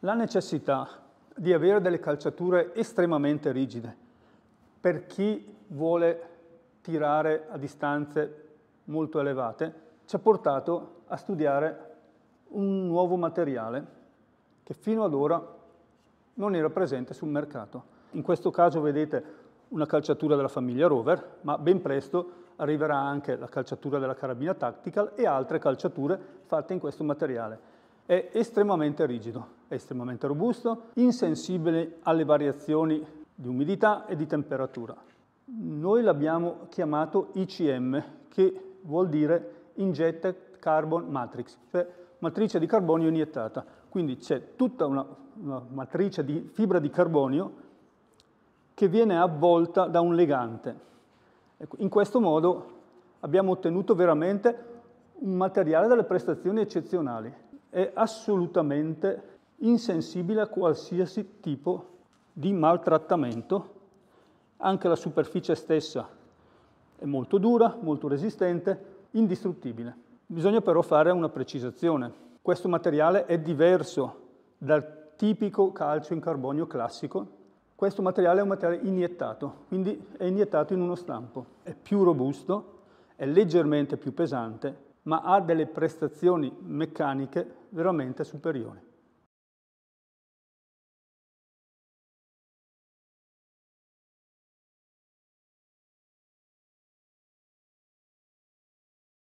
la necessità di avere delle calciature estremamente rigide per chi vuole tirare a distanze molto elevate ci ha portato a studiare un nuovo materiale che fino ad ora non era presente sul mercato. In questo caso vedete una calciatura della famiglia Rover, ma ben presto arriverà anche la calciatura della carabina Tactical e altre calciature fatte in questo materiale è estremamente rigido, è estremamente robusto, insensibile alle variazioni di umidità e di temperatura. Noi l'abbiamo chiamato ICM, che vuol dire Injected Carbon Matrix, cioè matrice di carbonio iniettata. Quindi c'è tutta una, una matrice di fibra di carbonio che viene avvolta da un legante. Ecco, in questo modo abbiamo ottenuto veramente un materiale dalle prestazioni eccezionali è assolutamente insensibile a qualsiasi tipo di maltrattamento, anche la superficie stessa è molto dura, molto resistente, indistruttibile. Bisogna però fare una precisazione. Questo materiale è diverso dal tipico calcio in carbonio classico. Questo materiale è un materiale iniettato, quindi è iniettato in uno stampo. È più robusto, è leggermente più pesante ma ha delle prestazioni meccaniche veramente superiori.